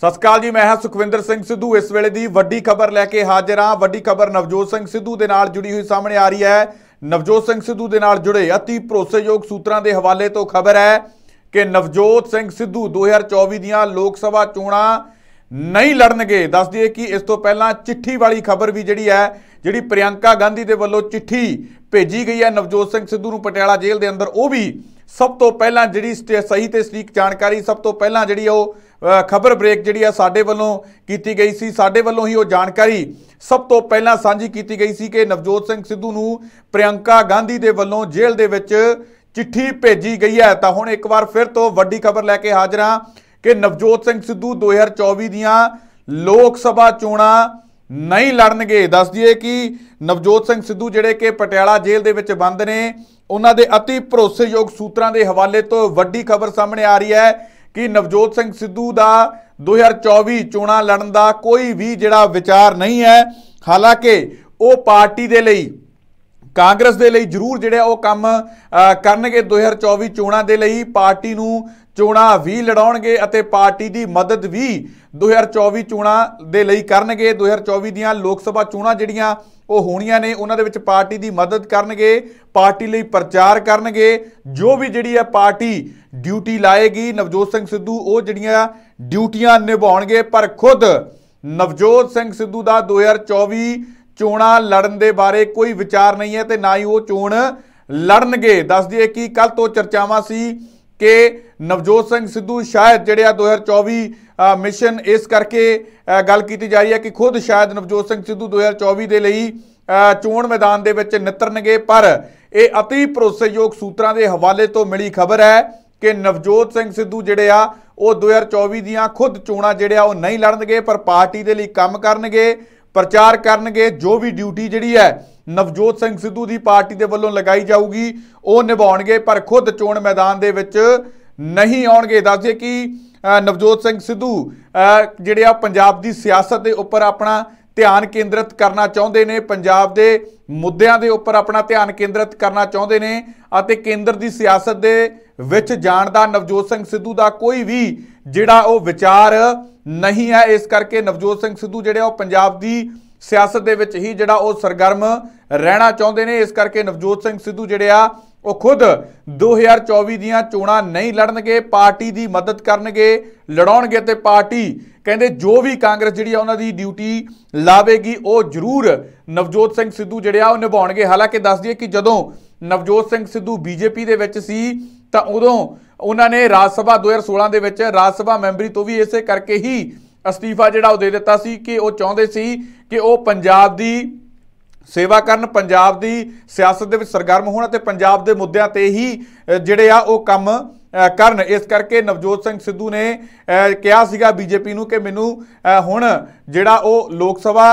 ਸਤਿ ਸ਼੍ਰੀ ਅਕਾਲ ਜੀ ਮੈਂ ਹਾਂ ਸੁਖਵਿੰਦਰ ਸਿੰਘ ਸਿੱਧੂ ਇਸ ਵੇਲੇ ਦੀ ਵੱਡੀ ਖਬਰ ਲੈ ਕੇ ਹਾਜ਼ਰ ਹਾਂ ਵੱਡੀ ਖਬਰ ਨਵਜੋਤ ਸਿੰਘ ਸਿੱਧੂ ਦੇ ਨਾਲ ਜੁੜੀ ਹੋਈ ਸਾਹਮਣੇ ਆ ਰਹੀ ਹੈ ਨਵਜੋਤ ਸਿੰਘ ਸਿੱਧੂ ਦੇ ਨਾਲ ਜੁੜੇ ਅਤੀ ਭਰੋਸੇਯੋਗ ਸੂਤਰਾਂ ਦੇ ਹਵਾਲੇ ਤੋਂ ਖਬਰ ਹੈ ਕਿ ਨਵਜੋਤ ਸਿੰਘ ਸਿੱਧੂ 2024 ਦੀਆਂ ਲੋਕ ਸਭਾ ਚੋਣਾਂ ਨਹੀਂ ਲੜਨਗੇ ਦੱਸ ਦਈਏ ਕਿ ਇਸ ਤੋਂ ਪਹਿਲਾਂ ਚਿੱਠੀ ਵਾਲੀ ਖਬਰ ਵੀ ਜਿਹੜੀ ਹੈ ਜਿਹੜੀ ਪ੍ਰਿਆੰਕਾ ਗਾਂਧੀ ਦੇ ਵੱਲੋਂ ਚਿੱਠੀ ਭੇਜੀ ਗਈ ਹੈ ਨਵਜੋਤ ਸਿੰਘ ਸਿੱਧੂ ਨੂੰ ਪਟਿਆਲਾ ਜੇਲ੍ਹ ਦੇ ਅੰਦਰ ਉਹ ਵੀ ਸਭ ਤੋਂ ਪਹਿਲਾਂ ਜਿਹੜੀ ਸਹੀ ਤੇ ਸਟੀਕ ਜਾਣਕਾਰੀ ਸਭ ਤੋਂ ਪਹਿਲਾਂ ਜਿਹੜੀ ਉਹ ਖਬਰ ਬ੍ਰੇਕ ਜਿਹੜੀ ਆ ਸਾਡੇ ਵੱਲੋਂ ਕੀਤੀ ਗਈ ਸੀ ਸਾਡੇ ਵੱਲੋਂ ਹੀ ਉਹ ਜਾਣਕਾਰੀ ਸਭ ਤੋਂ ਪਹਿਲਾਂ ਸਾਂਝੀ ਕੀਤੀ ਗਈ ਸੀ ਕਿ ਨਵਜੋਤ ਸਿੰਘ ਸਿੱਧੂ ਨੂੰ ਪ੍ਰਿਯੰਕਾ ਗਾਂਧੀ ਦੇ ਵੱਲੋਂ ਜੇਲ੍ਹ ਦੇ ਵਿੱਚ ਚਿੱਠੀ ਭੇਜੀ ਗਈ ਹੈ ਤਾਂ ਹੁਣ ਇੱਕ ਵਾਰ ਫਿਰ ਤੋਂ ਵੱਡੀ ਖਬਰ ਲੈ ਕੇ ਹਾਜ਼ਰ ਹਾਂ ਕਿ ਨਵਜੋਤ ਸਿੰਘ ਸਿੱਧੂ 2024 ਦੀਆਂ ਲੋਕ ਸਭਾ ਚੋਣਾਂ ਨਹੀਂ ਲੜਨਗੇ ਦੱਸ ਦਈਏ ਕਿ ਨਵਜੋਤ ਸਿੰਘ ਸਿੱਧੂ ਜਿਹੜੇ ਕਿ ਪਟਿਆਲਾ ਜੇਲ੍ਹ ਦੇ ਵਿੱਚ ਬੰਦ ਨੇ ਉਹਨਾਂ ਦੇ ਅਤੀ ਭਰੋਸੇਯੋਗ ਸੂਤਰਾਂ ਦੇ ਹਵਾਲੇ ਤੋਂ ਵੱਡੀ ਖਬਰ ਸਾਹਮਣੇ ਆ ਰਹੀ ਹੈ ਕਿ ਨਵਜੋਤ ਸਿੰਘ ਸਿੱਧੂ ਦਾ 2024 ਚੋਣਾਂ ਲੜਨ ਦਾ ਕੋਈ ਵੀ ਜਿਹੜਾ ਵਿਚਾਰ ਨਹੀਂ ਹੈ ਹਾਲਾਂਕਿ ਉਹ ਪਾਰਟੀ ਦੇ ਲਈ ਕਾਂਗਰਸ ਦੇ ਲਈ ਜ਼ਰੂਰ ਜਿਹੜਾ ਉਹ ਕੰਮ ਕਰਨਗੇ 2024 ਚੋਣਾਂ ਦੇ ਲਈ ਪਾਰਟੀ ਨੂੰ ਚੋਣਾਂ ਵੀ ਲੜਾਉਣਗੇ ਅਤੇ ਪਾਰਟੀ ਦੀ ਮਦਦ ਵੀ 2024 ਚੋਣਾਂ ਦੇ ਲਈ ਕਰਨਗੇ 2024 ਦੀਆਂ ਲੋਕ ਸਭਾ ਚੋਣਾਂ ਜਿਹੜੀਆਂ ਉਹ ਹੋਣੀਆਂ ਨੇ ਉਹਨਾਂ ਦੇ ਵਿੱਚ ਪਾਰਟੀ ਦੀ ਮਦਦ ਕਰਨਗੇ ਪਾਰਟੀ ਲਈ ਪ੍ਰਚਾਰ ਕਰਨਗੇ ਜੋ ਵੀ ਜਿਹੜੀ ਹੈ ਪਾਰਟੀ ਡਿਊਟੀ ਲਾਏਗੀ ਨਵਜੋਤ ਸਿੰਘ ਸਿੱਧੂ ਉਹ ਜਿਹੜੀਆਂ ਡਿਊਟੀਆਂ ਨਿਭਾਉਣਗੇ ਪਰ ਖੁਦ ਨਵਜੋਤ ਸਿੰਘ ਸਿੱਧੂ ਦਾ 2024 ਚੋਣਾਂ ਲੜਨ ਦੇ ਬਾਰੇ ਕੋਈ ਵਿਚਾਰ ਨਹੀਂ ਹੈ ਤੇ ਨਾ ਹੀ ਉਹ ਚੋਣ ਲੜਨਗੇ ਦੱਸ ਦਈਏ ਕਿ ਕੱਲ ਤੋਂ ਚਰਚਾਵਾਂ ਸੀ ਕਿ ਨਵਜੋਤ ਸਿੰਘ ਸਿੱਧੂ ਸ਼ਾਇਦ ਜਿਹੜੇ ਆ 2024 ਮਿਸ਼ਨ ਇਸ ਕਰਕੇ ਗੱਲ ਕੀਤੀ ਜਾ ਰਹੀ ਹੈ ਕਿ ਖੁਦ ਸ਼ਾਇਦ ਨਵਜੋਤ ਸਿੰਘ ਸਿੱਧੂ 2024 ਦੇ ਲਈ ਚੋਣ ਮੈਦਾਨ ਦੇ ਵਿੱਚ ਨਿਤਰਨਗੇ ਪਰ ਇਹ ਅਤੀ ਭਰੋਸੇਯੋਗ ਸੂਤਰਾਂ ਦੇ ਹਵਾਲੇ ਤੋਂ ਮਿਲੀ ਖਬਰ ਹੈ ਕਿ ਨਵਜੋਤ ਸਿੰਘ ਸਿੱਧੂ ਜਿਹੜੇ ਆ ਉਹ 2024 ਦੀਆਂ ਖੁਦ ਚੋਣਾਂ ਜਿਹੜੇ ਆ ਉਹ ਨਹੀਂ ਲੜਨਗੇ ਪਰ ਪਾਰਟੀ ਦੇ ਲਈ ਕੰਮ ਕਰਨਗੇ ਪ੍ਰਚਾਰ ਕਰਨਗੇ ਜੋ ਵੀ ਡਿਊਟੀ ਜਿਹੜੀ ਹੈ ਨਵਜੋਤ ਸਿੰਘ ਸਿੱਧੂ ਦੀ ਪਾਰਟੀ ਦੇ ਵੱਲੋਂ ਲਗਾਈ ਜਾਊਗੀ ਉਹ ਨਿਭਾਉਣਗੇ ਪਰ ਖੁਦ ਚੋਣ ਮੈਦਾਨ ਦੇ ਵਿੱਚ ਨਹੀਂ ਆਉਣਗੇ ਦੱਸਦੇ ਕਿ ਨਵਜੋਤ ਸਿੰਘ ਸਿੱਧੂ ਜਿਹੜੇ ਆ ਪੰਜਾਬ ਦੀ ਸਿਆਸਤ ਦੇ ਉੱਪਰ ਆਪਣਾ ਧਿਆਨ ਕੇਂਦਰਿਤ ਕਰਨਾ ਚਾਹੁੰਦੇ ਨੇ ਪੰਜਾਬ ਦੇ ਮੁੱਦਿਆਂ ਦੇ ਉੱਪਰ ਆਪਣਾ ਧਿਆਨ ਕੇਂਦਰਿਤ ਕਰਨਾ ਚਾਹੁੰਦੇ ਨੇ ਅਤੇ ਕੇਂਦਰ ਦੀ ਸਿਆਸਤ ਦੇ ਵਿੱਚ ਜਾਣ ਦਾ ਨਵਜੋਤ ਸਿੰਘ ਸਿੱਧੂ ਦਾ ਕੋਈ ਵੀ ਜਿਹੜਾ ਉਹ ਵਿਚਾਰ ਨਹੀਂ ਹੈ ਇਸ ਕਰਕੇ ਨਵਜੋਤ ਸਿੰਘ ਸਿੱਧੂ ਜਿਹੜੇ ਉਹ ਪੰਜਾਬ ਦੀ ਸਿਆਸਤ ਦੇ ਵਿੱਚ ਹੀ ਜਿਹੜਾ ਉਹ ਸਰਗਰਮ ਰਹਿਣਾ ਚਾਹੁੰਦੇ ਨੇ ਇਸ ਕਰਕੇ ਨਵਜੋਤ ਸਿੰਘ ਸਿੱਧੂ ਜਿਹੜੇ ਆ ਉਹ ਖੁਦ 2024 ਦੀਆਂ ਚੋਣਾਂ ਨਹੀਂ ਲੜਨਗੇ ਪਾਰਟੀ ਦੀ ਮਦਦ ਕਰਨਗੇ ਲੜਾਉਣਗੇ ਤੇ ਪਾਰਟੀ ਕਹਿੰਦੇ ਜੋ ਵੀ ਕਾਂਗਰਸ ਜਿਹੜੀ ਆ ਉਹਨਾਂ ਦੀ ਡਿਊਟੀ ਲਾਵੇਗੀ ਉਹ ਜ਼ਰੂਰ ਨਵਜੋਤ ਸਿੰਘ ਸਿੱਧੂ ਜਿਹੜੇ ਆ ਉਹ ਨਿਭਾਉਣਗੇ ਹਾਲਾਂਕਿ ਦੱਸ ਦਈਏ ਕਿ ਜਦੋਂ ਨਵਜੋਤ ਸਿੰਘ ਸਿੱਧੂ ਬੀਜੇਪੀ ਦੇ ਵਿੱਚ ਸੀ ਤਾਂ ਉਦੋਂ ਉਹਨਾਂ ਨੇ ਰਾਜ ਸਭਾ 2016 ਦੇ ਵਿੱਚ ਰਾਜ ਸਭਾ ਮੈਂਬਰੀ ਤੋਂ ਵੀ ਇਸੇ ਕਰਕੇ ਹੀ ਅਸਤੀਫਾ ਜਿਹੜਾ ਉਹ ਦੇ ਦਿੱਤਾ ਸੀ ਕਿ ਉਹ ਚਾਹੁੰਦੇ ਸੀ ਕਿ ਉਹ ਪੰਜਾਬ ਦੀ ਸੇਵਾ ਕਰਨ ਪੰਜਾਬ ਦੀ ਸਿਆਸਤ ਦੇ ਵਿੱਚ ਸਰਗਰਮ ਹੋਣ ਅਤੇ ਪੰਜਾਬ ਦੇ ਮੁੱਦਿਆਂ ਤੇ ਹੀ ਜਿਹੜੇ ਆ ਉਹ ਕੰਮ ਕਰਨ ਇਸ ਕਰਕੇ ਨਵਜੋਤ ਸਿੰਘ ਸਿੱਧੂ ਨੇ ਕਿਹਾ ਸੀਗਾ ਬੀਜੇਪੀ ਨੂੰ ਕਿ ਮੈਨੂੰ ਹੁਣ ਜਿਹੜਾ ਉਹ ਲੋਕ ਸਭਾ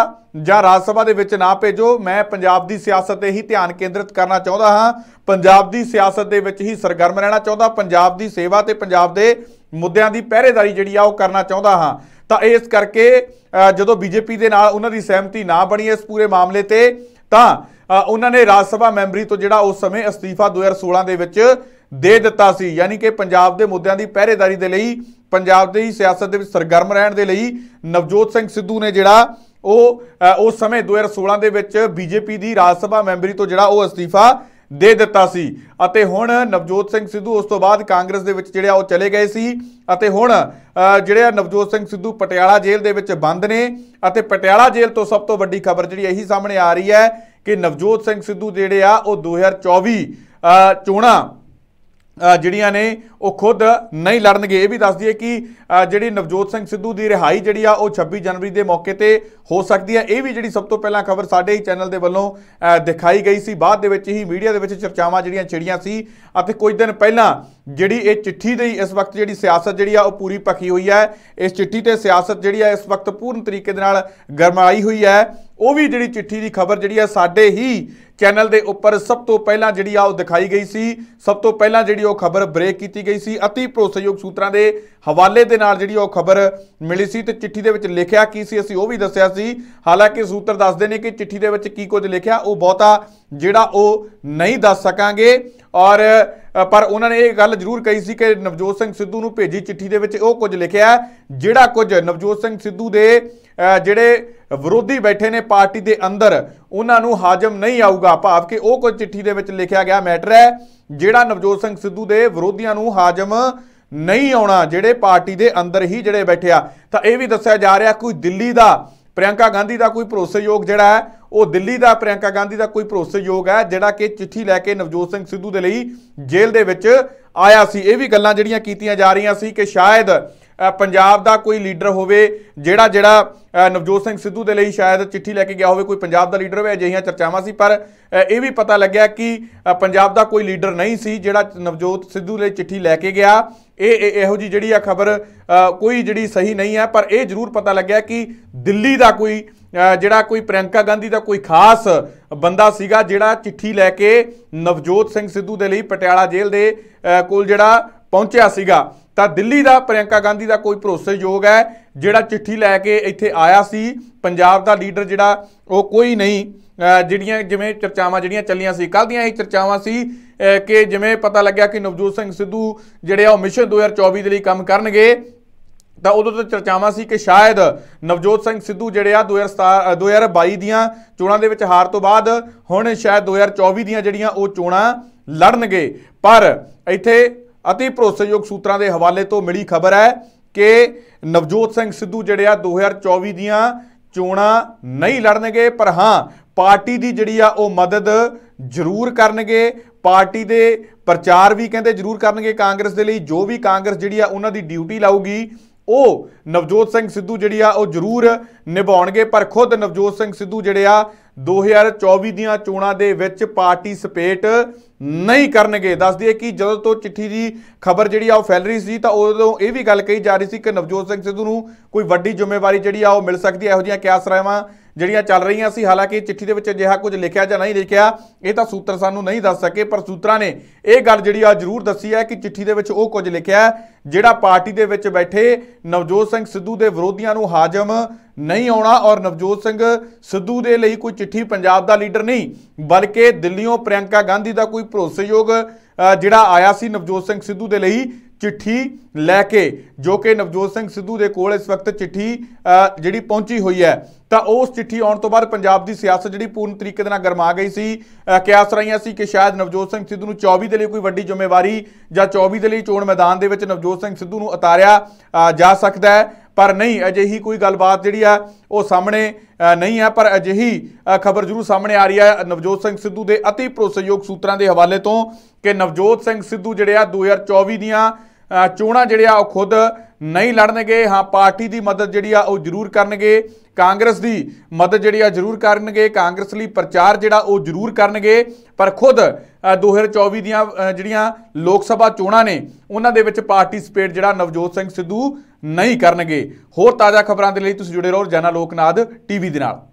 ਜਾਂ ਰਾਜ ਸਭਾ ਦੇ ਵਿੱਚ ਨਾ ਭੇਜੋ ਮੈਂ ਪੰਜਾਬ ਦੀ ਸਿਆਸਤ ਤੇ ਹੀ ਧਿਆਨ ਕੇਂਦਰਿਤ ਕਰਨਾ ਚਾਹੁੰਦਾ ਹਾਂ ਪੰਜਾਬ ਦੀ ਸਿਆਸਤ ਦੇ ਵਿੱਚ ਹੀ ਸਰਗਰਮ ਰਹਿਣਾ ਚਾਹੁੰਦਾ ਪੰਜਾਬ ਦੀ ਸੇਵਾ ਤੇ ਪੰਜਾਬ ਦੇ ਮੁੱਦਿਆਂ ਦੀ ਪਹਿਰੇਦਾਰੀ ਜਿਹੜੀ ਆ ਉਹ ਕਰਨਾ ਚਾਹੁੰਦਾ ਹਾਂ ਤਾਂ ਇਸ ਕਰਕੇ ਜਦੋਂ ਬੀਜੇਪੀ ਦੇ ਨਾਲ ਉਹਨਾਂ ਦੀ ਸਹਿਮਤੀ ਨਾ ਬਣੀ ਇਸ ਪੂਰੇ ਮਾਮਲੇ ਤੇ ਤਾਂ ਉਹਨਾਂ ਨੇ ਰਾਜ ਸਭਾ ਮੈਂਬਰੀ ਤੋਂ ਜਿਹੜਾ ਉਸ ਸਮੇਂ ਅਸਤੀਫਾ 2016 ਦੇ ਵਿੱਚ ਦੇ ਦਿੱਤਾ ਸੀ ਯਾਨੀ ਕਿ ਪੰਜਾਬ ਦੇ ਮੁੱਦਿਆਂ ਦੀ ਪਹਿਰੇਦਾਰੀ ਦੇ ਲਈ ਪੰਜਾਬ ਦੀ ਸਿਆਸਤ ਦੇ ਵਿੱਚ ਸਰਗਰਮ ਰਹਿਣ ਦੇ ਲਈ ਨਵਜੋਤ ਸਿੰਘ ਸਿੱਧੂ ਨੇ ਜਿਹੜਾ ਉਹ ਉਸ ਸਮੇਂ 2016 ਦੇ ਵਿੱਚ ਬੀਜੇਪੀ ਦੀ ਰਾਜ ਸਭਾ ਮੈਂਬਰੀ ਤੋਂ ਜਿਹੜਾ ਉਹ ਅਸਤੀਫਾ ਦੇ ਦਿੱਤਾ ਸੀ ਅਤੇ ਹੁਣ ਨਵਜੋਤ ਸਿੰਘ ਸਿੱਧੂ ਉਸ ਤੋਂ ਬਾਅਦ ਕਾਂਗਰਸ ਦੇ ਵਿੱਚ ਜਿਹੜੇ ਉਹ ਚਲੇ ਗਏ ਸੀ ਅਤੇ ਹੁਣ ਜਿਹੜੇ ਨਵਜੋਤ ਸਿੰਘ ਸਿੱਧੂ ਪਟਿਆਲਾ ਜੇਲ੍ਹ ਦੇ ਵਿੱਚ ਬੰਦ ਨੇ ਅਤੇ ਪਟਿਆਲਾ ਜੇਲ੍ਹ ਤੋਂ ਸਭ ਤੋਂ ਵੱਡੀ ਖਬਰ ਜਿਹੜੀ ਇਹੀ ਸਾਹਮਣੇ ਆ ਰਹੀ ਹੈ ਕਿ ਨਵਜੋਤ ਸਿੰਘ ਸਿੱਧੂ ਜਿਹੜੇ ਆ ਉਹ 2024 ਚੋਣਾਂ ਜਿਹੜੀਆਂ ਨੇ ਉਹ ਖੁਦ ਨਹੀਂ ਲੜਨਗੇ ਇਹ ਵੀ ਦੱਸ ਦਈਏ ਕਿ ਜਿਹੜੀ ਨਵਜੋਤ ਸਿੰਘ ਸਿੱਧੂ ਦੀ ਰਿਹਾਈ ਜਿਹੜੀ ਆ ਉਹ 26 ਜਨਵਰੀ ਦੇ ਮੌਕੇ ਤੇ ਹੋ ਸਕਦੀ ਹੈ ਇਹ ਵੀ ਜਿਹੜੀ ਸਭ ਤੋਂ ਪਹਿਲਾਂ ਖਬਰ ਸਾਡੇ ਹੀ ਚੈਨਲ ਦੇ ਵੱਲੋਂ ਦਿਖਾਈ ਗਈ ਸੀ ਬਾਅਦ ਦੇ ਵਿੱਚ ਹੀ ਮੀਡੀਆ ਦੇ ਵਿੱਚ ਚਰਚਾਵਾਂ ਜਿਹੜੀਆਂ ਛਿੜੀਆਂ ਸੀ ਅਤੇ ਕੁਝ ਦਿਨ ਪਹਿਲਾਂ ਜਿਹੜੀ ਇਹ ਚਿੱਠੀ ਦੇ ਇਸ ਵਕਤ ਜਿਹੜੀ ਸਿਆਸਤ ਜਿਹੜੀ ਆ ਉਹ ਪੂਰੀ ਪੱਕੀ ਹੋਈ ਹੈ ਇਸ ਚਿੱਠੀ ਤੇ ਸਿਆਸਤ ਜਿਹੜੀ ਆ ਇਸ ਵਕਤ ਪੂਰਨ ਤਰੀਕੇ ਦੇ ਨਾਲ ਗਰਮਾਈ ਹੋਈ ਹੈ ਉਹ ਵੀ ਜਿਹੜੀ ਚਿੱਠੀ ਦੀ ਖਬਰ ਜਿਹੜੀ ਆ ਸਾਡੇ ਹੀ ਚੈਨਲ ਦੇ ਉੱਪਰ ਸਭ ਤੋਂ ਪਹਿਲਾਂ ਜਿਹੜੀ ਆ ਉਹ ਦਿਖਾਈ ਗਈ ਸੀ ਸਭ ਤੋਂ ਪਹਿਲਾਂ ਜਿਹੜੀ ਉਹ ਖਬਰ ਬ੍ਰੇਕ ਕੀਤੀ ਗਈ ਸੀ ਅਤੀ ਭਰੋਸੇਯੋਗ ਸੂਤਰਾਂ ਦੇ ਹਵਾਲੇ ਦੇ ਨਾਲ ਜਿਹੜੀ ਉਹ ਖਬਰ ਮਿਲੀ ਸੀ ਤੇ ਚਿੱਠੀ ਦੇ ਵਿੱਚ ਲਿਖਿਆ ਕੀ ਸੀ ਅਸੀਂ ਉਹ ਵੀ ਦੱਸਿਆ ਸੀ ਹਾਲਾਂਕਿ ਸੂਤਰ ਦੱਸਦੇ ਨੇ ਕਿ ਚਿੱਠੀ ਦੇ ਵਿੱਚ ਕੀ ਕੁਝ ਲਿਖਿਆ ਉਹ ਬਹੁਤਾ ਜਿਹੜਾ ਉਹ ਨਹੀਂ ਦੱਸ ਸਕਾਂਗੇ ਔਰ ਪਰ ਉਹਨਾਂ ਨੇ ਇਹ ਗੱਲ ਜ਼ਰੂਰ ਕਹੀ ਸੀ ਕਿ ਨਵਜੋਤ ਸਿੰਘ ਸਿੱਧੂ ਨੂੰ ਭੇਜੀ ਚਿੱਠੀ ਦੇ ਵਿੱਚ ਉਹ ਕੁਝ ਲਿਖਿਆ ਜਿਹੜਾ ਕੁਝ ਨਵਜੋਤ ਸਿੰਘ ਸਿੱਧੂ ਦੇ ਜਿਹੜੇ ਵਿਰੋਧੀ ਬੈਠੇ ਨੇ ਪਾਰਟੀ ਦੇ ਅੰਦਰ ਉਹਨਾਂ ਨੂੰ ਹਾਜਮ ਨਹੀਂ ਆਊਗਾ ਭਾਵ ਕਿ ਉਹ ਕੋਈ ਚਿੱਠੀ ਦੇ ਵਿੱਚ ਲਿਖਿਆ ਗਿਆ ਮੈਟਰ ਹੈ ਜਿਹੜਾ ਨਵਜੋਤ ਸਿੰਘ ਸਿੱਧੂ ਦੇ ਵਿਰੋਧੀਆਂ ਨੂੰ ਹਾਜਮ ਨਹੀਂ ਆਉਣਾ ਜਿਹੜੇ ਪਾਰਟੀ ਦੇ ਅੰਦਰ ਹੀ ਜਿਹੜੇ ਬੈਠਿਆ ਤਾਂ ਇਹ ਵੀ ਦੱਸਿਆ ਜਾ ਰਿਹਾ ਕੋਈ ਦਿੱਲੀ ਦਾ ਪ੍ਰਿਆੰਕਾ ਗਾਂਧੀ ਦਾ ਕੋਈ ਭਰੋਸੇਯੋਗ ਜਿਹੜਾ ਹੈ ਉਹ ਦਿੱਲੀ ਦਾ ਪ੍ਰਿਆੰਕਾ ਗਾਂਧੀ ਦਾ ਕੋਈ ਭਰੋਸੇਯੋਗ ਹੈ ਜਿਹੜਾ ਕਿ ਚਿੱਠੀ ਲੈ ਕੇ ਨਵਜੋਤ ਸਿੰਘ ਸਿੱਧੂ ਦੇ ਲਈ ਜੇਲ੍ਹ ਦੇ ਵਿੱਚ ਆਇਆ ਸੀ ਇਹ ਵੀ ਗੱਲਾਂ ਜਿਹੜੀਆਂ ਕੀਤੀਆਂ ਜਾ ਰਹੀਆਂ ਸੀ ਕਿ ਸ਼ਾਇਦ ਪੰਜਾਬ ਦਾ ਕੋਈ ਲੀਡਰ ਹੋਵੇ ਜਿਹੜਾ ਜਿਹੜਾ ਨਵਜੋਤ ਸਿੰਘ ਸਿੱਧੂ ਦੇ ਲਈ ਸ਼ਾਇਦ ਚਿੱਠੀ ਲੈ ਕੇ ਗਿਆ ਹੋਵੇ ਕੋਈ ਪੰਜਾਬ ਦਾ ਲੀਡਰ ਹੋਵੇ ਅਜਿਹੀਆਂ ਚਰਚਾਵਾਂ ਸੀ ਪਰ ਇਹ ਵੀ ਪਤਾ ਲੱਗਿਆ ਕਿ ਪੰਜਾਬ ਦਾ ਕੋਈ ਲੀਡਰ ਨਹੀਂ ਸੀ ਜਿਹੜਾ ਨਵਜੋਤ ਸਿੱਧੂ ਲਈ ਚਿੱਠੀ ਲੈ ਕੇ ਗਿਆ ਇਹ ਇਹੋ ਜੀ ਜਿਹੜੀ ਆ ਖਬਰ ਕੋਈ ਜਿਹੜੀ ਸਹੀ ਨਹੀਂ ਹੈ ਪਰ ਇਹ ਜ਼ਰੂਰ ਪਤਾ ਲੱਗਿਆ ਕਿ ਦਿੱਲੀ ਦਾ ਕੋਈ ਜਿਹੜਾ ਕੋਈ ਪ੍ਰਿਯੰਕਾ ਗਾਂਧੀ ਦਾ ਕੋਈ ਖਾਸ ਬੰਦਾ ਸੀਗਾ ਜਿਹੜਾ ਚਿੱਠੀ ਲੈ ਕੇ ਨਵਜੋਤ ਸਿੰਘ ਸਿੱਧੂ ਦੇ ਲਈ ਪਟਿਆਲਾ ਜੇਲ੍ਹ ਦੇ ਕੋਲ ਜਿਹੜਾ ਪਹੁੰਚਿਆ ਸੀਗਾ ਤਾਂ ਦਿੱਲੀ ਦਾ ਪ੍ਰਿਆੰਕਾ ਗਾਂਧੀ ਦਾ ਕੋਈ ਭਰੋਸੇਯੋਗ ਹੈ ਜਿਹੜਾ ਚਿੱਠੀ ਲੈ ਕੇ ਇੱਥੇ ਆਇਆ ਸੀ ਪੰਜਾਬ ਦਾ ਲੀਡਰ ਜਿਹੜਾ ਉਹ ਕੋਈ ਨਹੀਂ ਜਿਹੜੀਆਂ ਜਿਵੇਂ ਚਰਚਾਵਾਂ ਜਿਹੜੀਆਂ ਚੱਲੀਆਂ ਸੀ ਕੱਲ ਦੀਆਂ ਇਹ ਚਰਚਾਵਾਂ ਸੀ ਕਿ ਜਿਵੇਂ ਪਤਾ ਲੱਗਿਆ ਕਿ ਨਵਜੋਤ ਸਿੰਘ ਸਿੱਧੂ ਜਿਹੜੇ ਆ ਉਹ ਮਿਸ਼ਨ 2024 ਦੇ ਲਈ ਕੰਮ ਕਰਨਗੇ ਤਾਂ ਉਦੋਂ ਤੋਂ ਚਰਚਾਵਾਂ ਸੀ ਕਿ ਸ਼ਾਇਦ ਨਵਜੋਤ ਸਿੰਘ ਸਿੱਧੂ ਜਿਹੜੇ ਆ 2022 ਦੀਆਂ ਚੋਣਾਂ ਦੇ ਵਿੱਚ ਹਾਰ ਤੋਂ ਬਾਅਦ ਹੁਣ ਸ਼ਾਇਦ 2024 ਦੀਆਂ ਜਿਹੜੀਆਂ ਉਹ ਚੋਣਾਂ ਲੜਨਗੇ ਪਰ ਇੱਥੇ ਅਤੇ ਭਰੋਸੇਯੋਗ ਸੂਤਰਾਂ ਦੇ ਹਵਾਲੇ ਤੋਂ ਮਿਲੀ ਖਬਰ ਹੈ ਕਿ ਨਵਜੋਤ ਸਿੰਘ ਸਿੱਧੂ ਜਿਹੜੇ ਆ 2024 ਦੀਆਂ ਚੋਣਾਂ ਨਹੀਂ ਲੜਨਗੇ ਪਰ ਹਾਂ ਪਾਰਟੀ ਦੀ ਜਿਹੜੀ ਆ ਉਹ ਮਦਦ ਜ਼ਰੂਰ ਕਰਨਗੇ ਪਾਰਟੀ ਦੇ ਪ੍ਰਚਾਰ ਵੀ ਕਹਿੰਦੇ ਜ਼ਰੂਰ ਕਰਨਗੇ ਕਾਂਗਰਸ ਦੇ ਲਈ ਜੋ ਵੀ ਕਾਂਗਰਸ ਜਿਹੜੀ ਆ ਉਹਨਾਂ ਦੀ ਡਿਊਟੀ ਲਾਊਗੀ ਉਹ ਨਵਜੋਤ ਸਿੰਘ ਸਿੱਧੂ ਜਿਹੜੀ ਆ ਉਹ ਜ਼ਰੂਰ ਨਿਭਾਉਣਗੇ ਪਰ ਖੁਦ ਨਵਜੋਤ ਸਿੰਘ ਸਿੱਧੂ ਜਿਹੜੇ ਆ 2024 ਦੀਆਂ ਚੋਣਾਂ ਦੇ ਵਿੱਚ ਪਾਰਟਿਸਪੇਟ ਨਹੀਂ ਕਰਨਗੇ ਦੱਸ ਦਈਏ ਕਿ ਜਦੋਂ ਤੋਂ ਚਿੱਠੀ ਦੀ ਖਬਰ ਜਿਹੜੀ ਆ ਉਹ ਫੈਲ ਰਹੀ ਸੀ ਤਾਂ ਉਦੋਂ ਇਹ ਵੀ ਗੱਲ ਕਹੀ ਜਾ ਰਹੀ ਸੀ ਕਿ ਨਵਜੋਤ ਸਿੰਘ ਸਿੱਧੂ ਨੂੰ ਕੋਈ ਵੱਡੀ ਜ਼ਿੰਮੇਵਾਰੀ ਜਿਹੜੀ ਆ ਉਹ ਮਿਲ ਸਕਦੀ ਹੈ ਇਹੋ ਜਿਹੀਆਂ ਕਿਆਸ ਰਾਇਵਾਂ ਜਿਹੜੀਆਂ ਚੱਲ ਰਹੀਆਂ ਸੀ ਹਾਲਾਂਕਿ ਚਿੱਠੀ ਦੇ ਵਿੱਚ ਅਜਿਹਾ ਕੁਝ ਲਿਖਿਆ ਜਾਂ ਨਹੀਂ ਲਿਖਿਆ ਇਹ ਤਾਂ ਸੂਤਰ ਸਾਨੂੰ ਨਹੀਂ ਦੱਸ ਸਕੇ ਪਰ ਸੂਤਰਾਂ ਨੇ ਇਹ ਗੱਲ ਜਿਹੜੀ ਆ ਜ਼ਰੂਰ ਦੱਸੀ ਹੈ ਕਿ ਚਿੱਠੀ ਦੇ ਵਿੱਚ ਉਹ ਕੁਝ ਲਿਖਿਆ ਜਿਹੜਾ ਪਾਰਟੀ ਦੇ ਵਿੱਚ ਬੈਠੇ ਨਵਜੋਤ ਸਿੰਘ ਸਿੱਧੂ ਦੇ ਵਿਰੋਧੀਆਂ ਨੂੰ ਹਾਜਮ ਨਹੀਂ ਆਉਣਾ ਔਰ ਨਵਜੋਤ ਸਿੰਘ ਸਿੱਧੂ ਦੇ ਲਈ ਕੋਈ ਚਿੱਠੀ ਪੰਜਾਬ ਦਾ ਲੀਡਰ ਨਹੀਂ ਬਲਕਿ ਦਿੱਲੀੋਂ ਪ੍ਰਿਆੰਕਾ ਗਾਂਧੀ ਦਾ ਕੋਈ ਭਰੋਸੇਯੋਗ ਜਿਹੜਾ ਆਇਆ ਸੀ ਨਵਜੋਤ ਸਿੰਘ ਸਿੱਧੂ ਦੇ ਲਈ ਚਿੱਠੀ ਲੈ ਕੇ ਜੋ ਕਿ ਨਵਜੋਤ ਸਿੰਘ ਸਿੱਧੂ ਦੇ ਕੋਲ ਇਸ ਵਕਤ ਚਿੱਠੀ ਜਿਹੜੀ ਪਹੁੰਚੀ ਹੋਈ ਹੈ ਤਾਂ ਉਸ ਚਿੱਠੀ ਆਉਣ ਤੋਂ ਬਾਅਦ ਪੰਜਾਬ ਦੀ ਸਿਆਸਤ ਜਿਹੜੀ ਪੂਰਨ ਤਰੀਕੇ ਦੇ ਨਾਲ ਗਰਮਾ ਗਈ ਸੀ ਕਿਆਸ ਰਹੀਆਂ ਸੀ ਕਿ ਸ਼ਾਇਦ ਨਵਜੋਤ ਸਿੰਘ ਸਿੱਧੂ ਨੂੰ 24 ਦੇ ਲਈ ਕੋਈ ਵੱਡੀ ਜ਼ਿੰਮੇਵਾਰੀ ਜਾਂ 24 ਦੇ ਲਈ ਚੋਣ ਮੈਦਾਨ ਦੇ ਵਿੱਚ ਨਵਜੋਤ ਸਿੰਘ ਸਿੱਧੂ ਨੂੰ ਉਤਾਰਿਆ ਜਾ ਸਕਦਾ ਹੈ ਪਰ ਨਹੀਂ ਅਜਿਹੀ ਕੋਈ ਗੱਲਬਾਤ ਜਿਹੜੀ ਆ ਉਹ ਸਾਹਮਣੇ ਨਹੀਂ ਆ ਪਰ ਅਜਿਹੀ ਖਬਰ ਜ਼ਰੂਰ ਸਾਹਮਣੇ ਆ ਰਹੀ ਆ ਨਵਜੋਤ ਸਿੰਘ ਸਿੱਧੂ ਦੇ ਅਤੀ ਭਰੋਸੇਯੋਗ ਸੂਤਰਾਂ ਦੇ ਹਵਾਲੇ ਤੋਂ ਕਿ ਨਵਜੋਤ ਸਿੰਘ ਸਿੱਧੂ ਜਿਹੜੇ ਆ 2024 ਦੀਆਂ ਚੋਣਾਂ ਜਿਹੜੇ ਆ ਉਹ ਖੁਦ ਨਹੀਂ ਲੜਨਗੇ ਹਾਂ ਪਾਰਟੀ ਦੀ ਮਦਦ ਜਿਹੜੀ ਆ ਉਹ ਜ਼ਰੂਰ ਕਰਨਗੇ ਕਾਂਗਰਸ ਦੀ ਮਦਦ ਜਿਹੜੀ ਆ ਜ਼ਰੂਰ ਕਰਨਗੇ ਕਾਂਗਰਸ ਲਈ ਪ੍ਰਚਾਰ ਜਿਹੜਾ ਉਹ ਜ਼ਰੂਰ ਕਰਨਗੇ ਪਰ ਖੁਦ 2024 ਦੀਆਂ ਜਿਹੜੀਆਂ ਲੋਕ ਸਭਾ ਚੋਣਾਂ ਨੇ ਉਹਨਾਂ ਦੇ ਵਿੱਚ ਪਾਰਟਿਸਪੇਟ ਜਿਹੜਾ ਨਵਜੋਤ ਸਿੰਘ ਸਿੱਧੂ ਨਹੀਂ ਕਰਨਗੇ ਹੋਰ ਤਾਜ਼ਾ ਖਬਰਾਂ ਦੇ ਲਈ ਤੁਸੀਂ ਜੁੜੇ ਰਹੋ ਰੋਜ਼ਾਨਾ ਲੋਕਨਾਦ ਟੀਵੀ ਦੇ ਨਾਲ